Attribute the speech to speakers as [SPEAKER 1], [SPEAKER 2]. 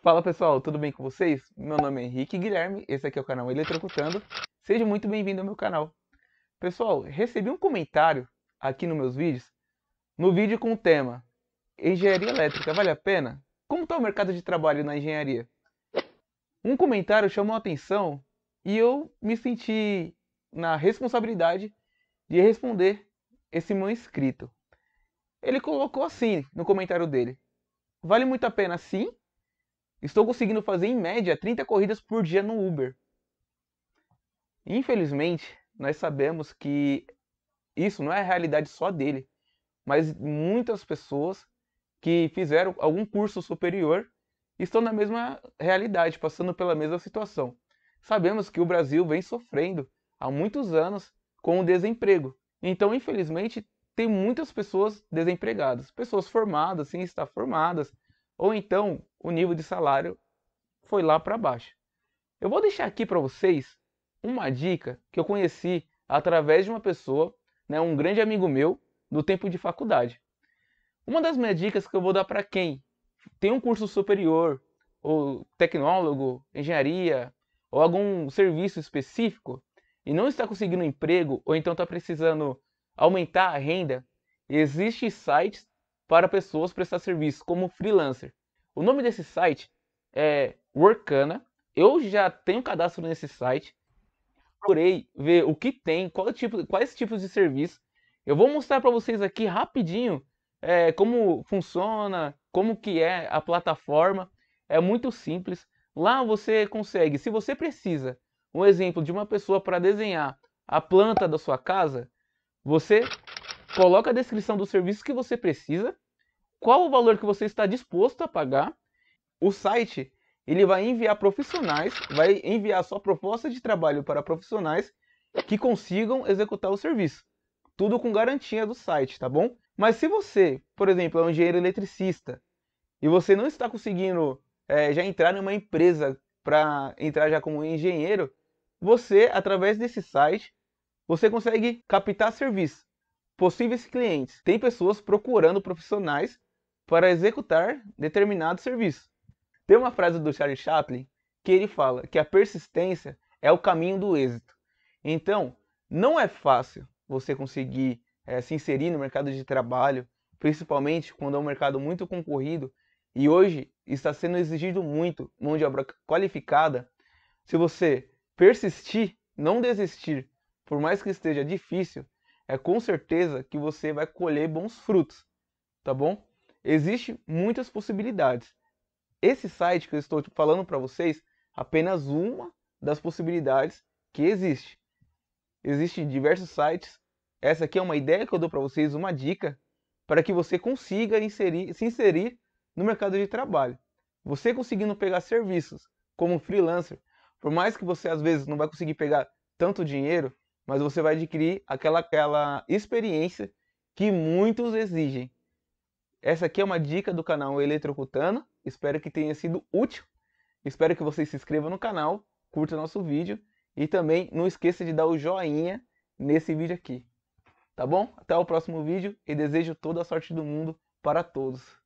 [SPEAKER 1] Fala pessoal, tudo bem com vocês? Meu nome é Henrique Guilherme, esse aqui é o canal Eletrocutando. Seja muito bem-vindo ao meu canal. Pessoal, recebi um comentário aqui nos meus vídeos, no vídeo com o tema Engenharia elétrica vale a pena? Como está o mercado de trabalho na engenharia? Um comentário chamou a atenção e eu me senti na responsabilidade de responder esse meu inscrito. Ele colocou assim no comentário dele: Vale muito a pena sim, Estou conseguindo fazer em média 30 corridas por dia no Uber. Infelizmente, nós sabemos que isso não é a realidade só dele, mas muitas pessoas que fizeram algum curso superior estão na mesma realidade, passando pela mesma situação. Sabemos que o Brasil vem sofrendo há muitos anos com o desemprego. Então, infelizmente, tem muitas pessoas desempregadas, pessoas formadas, sem estar formadas, ou então o nível de salário foi lá para baixo. Eu vou deixar aqui para vocês uma dica que eu conheci através de uma pessoa, né, um grande amigo meu, no tempo de faculdade. Uma das minhas dicas que eu vou dar para quem tem um curso superior, ou tecnólogo, engenharia, ou algum serviço específico, e não está conseguindo emprego, ou então está precisando aumentar a renda, existem sites para pessoas prestar serviço como freelancer. O nome desse site é Workana. Eu já tenho cadastro nesse site. Procurei ver o que tem, qual tipo, quais tipos de serviço. Eu vou mostrar para vocês aqui rapidinho é, como funciona, como que é a plataforma. É muito simples. Lá você consegue, se você precisa, um exemplo de uma pessoa para desenhar a planta da sua casa, você coloca a descrição do serviço que você precisa qual o valor que você está disposto a pagar. O site ele vai enviar profissionais, vai enviar sua proposta de trabalho para profissionais que consigam executar o serviço. Tudo com garantia do site, tá bom? Mas se você, por exemplo, é um engenheiro eletricista e você não está conseguindo é, já entrar em uma empresa para entrar já como engenheiro, você, através desse site, você consegue captar serviço, possíveis clientes. Tem pessoas procurando profissionais para executar determinado serviço. Tem uma frase do Charlie Chaplin que ele fala que a persistência é o caminho do êxito. Então, não é fácil você conseguir é, se inserir no mercado de trabalho, principalmente quando é um mercado muito concorrido e hoje está sendo exigido muito mão de obra qualificada. Se você persistir, não desistir, por mais que esteja difícil, é com certeza que você vai colher bons frutos, tá bom? Existem muitas possibilidades. Esse site que eu estou tipo, falando para vocês, apenas uma das possibilidades que existe. Existem diversos sites. Essa aqui é uma ideia que eu dou para vocês, uma dica para que você consiga inserir, se inserir no mercado de trabalho. Você conseguindo pegar serviços como freelancer, por mais que você às vezes não vai conseguir pegar tanto dinheiro, mas você vai adquirir aquela, aquela experiência que muitos exigem. Essa aqui é uma dica do canal eletrocutano Espero que tenha sido útil. Espero que você se inscreva no canal, curta nosso vídeo e também não esqueça de dar o joinha nesse vídeo aqui. Tá bom? Até o próximo vídeo e desejo toda a sorte do mundo para todos.